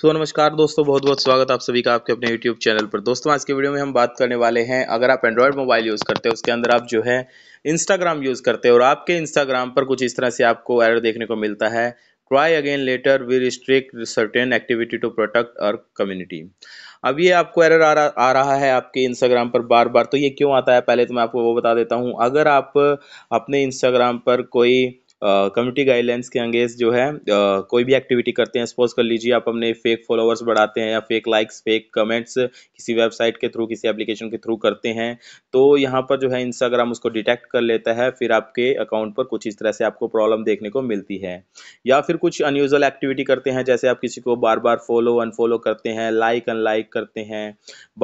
सो so, नमस्कार दोस्तों बहुत बहुत स्वागत आप सभी का आपके अपने YouTube चैनल पर दोस्तों आज के वीडियो में हम बात करने वाले हैं अगर आप Android मोबाइल यूज़ करते हैं उसके अंदर आप जो है इंस्टाग्राम यूज़ करते हैं और आपके इंस्टाग्राम पर कुछ इस तरह से आपको एरर देखने को मिलता है try again later we restrict certain activity to protect our community अब ये आपको एरर आ, रहा आ रहा है आपके इंस्टाग्राम पर बार बार तो ये क्यों आता है पहले तो मैं आपको वो बता देता हूँ अगर आप अपने इंस्टाग्राम पर कोई कम्युनिटी गाइडलाइंस के अंगेज जो है कोई भी एक्टिविटी करते हैं सपोज कर लीजिए आप अपने फेक फॉलोअर्स बढ़ाते हैं या फेक लाइक्स फेक कमेंट्स किसी वेबसाइट के थ्रू किसी एप्लीकेशन के थ्रू करते हैं तो यहाँ पर जो है इंस्टाग्राम उसको डिटेक्ट कर लेता है फिर आपके अकाउंट पर कुछ इस तरह से आपको प्रॉब्लम देखने को मिलती है या फिर कुछ अनयूजल एक्टिविटी करते हैं जैसे आप किसी को बार बार फॉलो अनफॉलो करते हैं लाइक अनलाइक करते हैं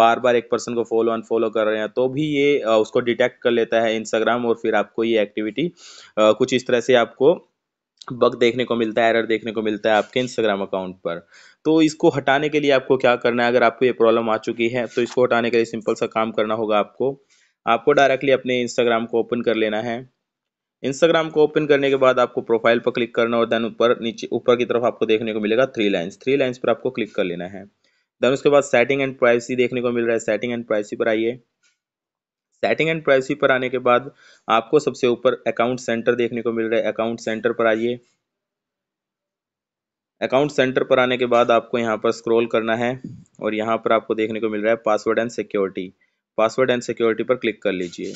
बार बार एक पर्सन को फॉलो अनफॉलो कर रहे हैं तो भी ये उसको डिटेक्ट कर लेता है इंस्टाग्राम और फिर आपको ये एक्टिविटी कुछ इस तरह से आप आपको बग देखने को मिलता है एरर देखने को मिलता है आपके इंस्टाग्राम अकाउंट पर तो इसको हटाने के लिए आपको क्या करना है अगर आपको ये प्रॉब्लम आ चुकी है तो इसको हटाने के लिए सिंपल सा काम करना होगा आपको आपको डायरेक्टली अपने इंस्टाग्राम को ओपन कर लेना है इंस्टाग्राम को ओपन करने के बाद आपको प्रोफाइल पर क्लिक करना और देन ऊपर नीचे ऊपर की तरफ आपको देखने को मिलेगा थ्री लाइन्स थ्री लाइन्स पर आपको क्लिक कर लेना है देन उसके बाद सेटिंग एंड प्राइवेसी देखने को मिल रहा है सेटिंग एंड प्राइवेसी पर आइए सेटिंग एंड प्राइवेसी पर आने के बाद आपको सबसे ऊपर अकाउंट सेंटर देखने को मिल रहा है अकाउंट सेंटर पर आइए अकाउंट सेंटर पर आने के बाद आपको यहाँ पर स्क्रॉल करना है और यहाँ पर आपको देखने को मिल रहा है password and security password and security पर क्लिक कर लीजिए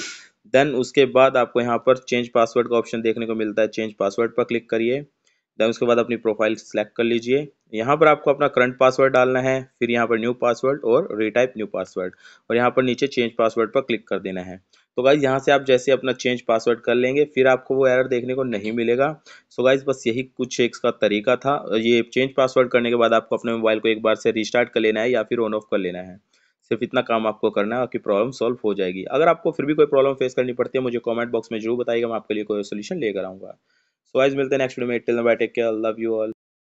देन उसके बाद आपको यहाँ पर चेंज पासवर्ड का ऑप्शन देखने को मिलता है चेंज पासवर्ड पर क्लिक करिए देन उसके बाद अपनी प्रोफाइल सेलेक्ट कर लीजिए यहाँ पर आपको अपना करंट पासवर्ड डालना है फिर यहाँ पर न्यू पासवर्ड और रिटाइप न्यू पासवर्ड और यहाँ पर नीचे चेंज पासवर्ड पर क्लिक कर देना है तो गाइज यहाँ से आप जैसे अपना चेंज पासवर्ड कर लेंगे फिर आपको वो एरर देखने को नहीं मिलेगा सो गाइज बस यही कुछ एक इसका तरीका था ये चेंज पासवर्ड करने के बाद आपको अपने मोबाइल को एक बार से रिस्टार्ट कर लेना है या फिर ऑन ऑफ कर लेना है सिर्फ इतना काम आपको करना है आपकी प्रॉब्लम सॉल्व हो जाएगी अगर आपको फिर भी कोई प्रॉब्लम फेस करनी पड़ती है मुझे कमेंट बॉक्स में जरूर बताइएगा मैं आपके लिए कोई सोल्यूशन लेकर आऊँगा सो आइज गाइज मिलते हैं नेक्स्ट वीडियो में till bye take care love you all